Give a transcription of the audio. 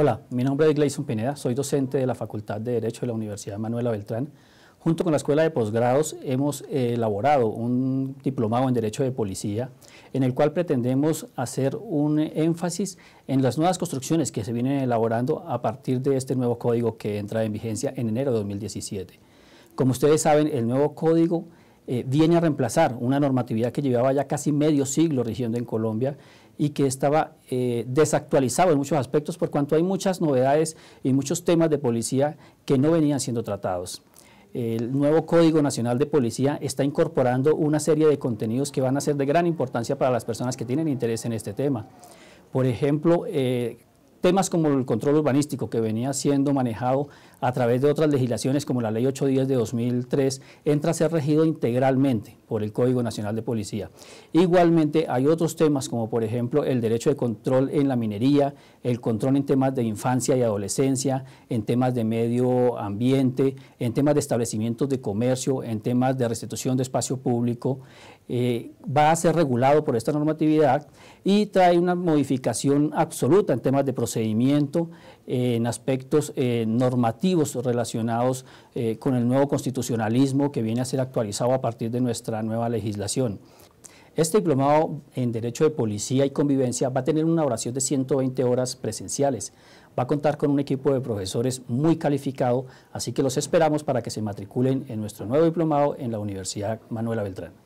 Hola, mi nombre es Gleison Pineda, soy docente de la Facultad de Derecho de la Universidad Manuela Beltrán. Junto con la Escuela de Posgrados hemos eh, elaborado un diplomado en Derecho de Policía, en el cual pretendemos hacer un énfasis en las nuevas construcciones que se vienen elaborando a partir de este nuevo código que entra en vigencia en enero de 2017. Como ustedes saben, el nuevo código eh, viene a reemplazar una normatividad que llevaba ya casi medio siglo rigiendo en Colombia y que estaba eh, desactualizado en muchos aspectos por cuanto hay muchas novedades y muchos temas de policía que no venían siendo tratados. El nuevo Código Nacional de Policía está incorporando una serie de contenidos que van a ser de gran importancia para las personas que tienen interés en este tema. Por ejemplo, eh, Temas como el control urbanístico que venía siendo manejado a través de otras legislaciones como la Ley 810 de 2003 entra a ser regido integralmente por el Código Nacional de Policía. Igualmente hay otros temas como por ejemplo el derecho de control en la minería, el control en temas de infancia y adolescencia, en temas de medio ambiente, en temas de establecimientos de comercio, en temas de restitución de espacio público, eh, va a ser regulado por esta normatividad y trae una modificación absoluta en temas de procedimiento, eh, en aspectos eh, normativos relacionados eh, con el nuevo constitucionalismo que viene a ser actualizado a partir de nuestra nueva legislación. Este diplomado en Derecho de Policía y Convivencia va a tener una oración de 120 horas presenciales. Va a contar con un equipo de profesores muy calificado, así que los esperamos para que se matriculen en nuestro nuevo diplomado en la Universidad Manuela Beltrán.